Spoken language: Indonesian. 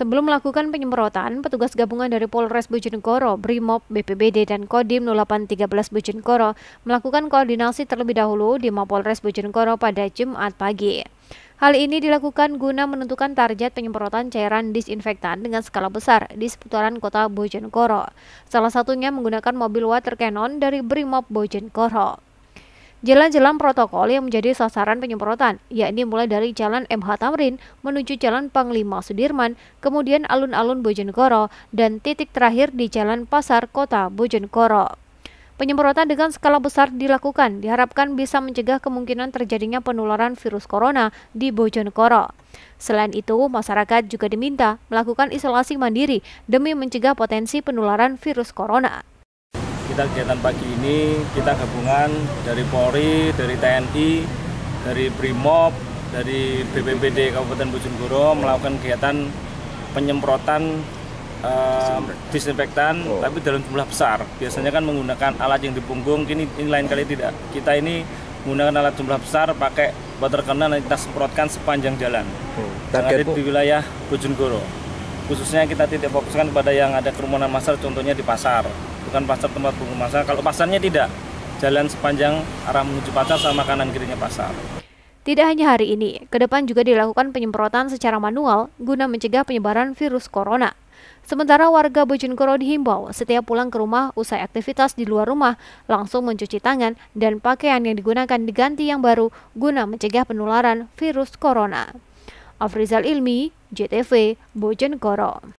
Sebelum melakukan penyemprotan, petugas gabungan dari Polres Bojonegoro, BRIMOB, BPBD, dan Kodim 0813 Bojonegoro melakukan koordinasi terlebih dahulu di Mapolres Bojonegoro pada Jumat pagi. Hal ini dilakukan guna menentukan target penyemprotan cairan disinfektan dengan skala besar di seputaran kota Bojonegoro. Salah satunya menggunakan mobil water cannon dari BRIMOB Bojonegoro. Jalan-jalan protokol yang menjadi sasaran penyemprotan, yakni mulai dari Jalan MH Tamrin menuju Jalan Panglima Sudirman, kemudian alun-alun Bojonegoro, dan titik terakhir di Jalan Pasar Kota Bojonegoro. Penyemprotan dengan skala besar dilakukan diharapkan bisa mencegah kemungkinan terjadinya penularan virus corona di Bojonegoro. Selain itu, masyarakat juga diminta melakukan isolasi mandiri demi mencegah potensi penularan virus corona kita kegiatan pagi ini kita gabungan dari Polri, dari TNI, dari Brimob, dari BPBD Kabupaten Bojonegoro melakukan kegiatan penyemprotan uh, disinfektan, oh. tapi dalam jumlah besar. Biasanya kan menggunakan alat yang dipunggung, kini ini lain kali tidak. Kita ini menggunakan alat jumlah besar, pakai water cannon dan kita semprotkan sepanjang jalan. Oh. ada di wilayah Bojonegoro. Khususnya kita tidak fokuskan pada yang ada kerumunan masyarakat, contohnya di pasar bukan pasar tempat pengemasan. Kalau pasarnya tidak, jalan sepanjang arah menuju pasar sama kanan kirinya pasar. Tidak hanya hari ini, ke depan juga dilakukan penyemprotan secara manual guna mencegah penyebaran virus corona. Sementara warga Bojonegoro dihimbau setiap pulang ke rumah usai aktivitas di luar rumah langsung mencuci tangan dan pakaian yang digunakan diganti yang baru guna mencegah penularan virus corona. Afrizal Ilmi, JTV, Bojonegoro.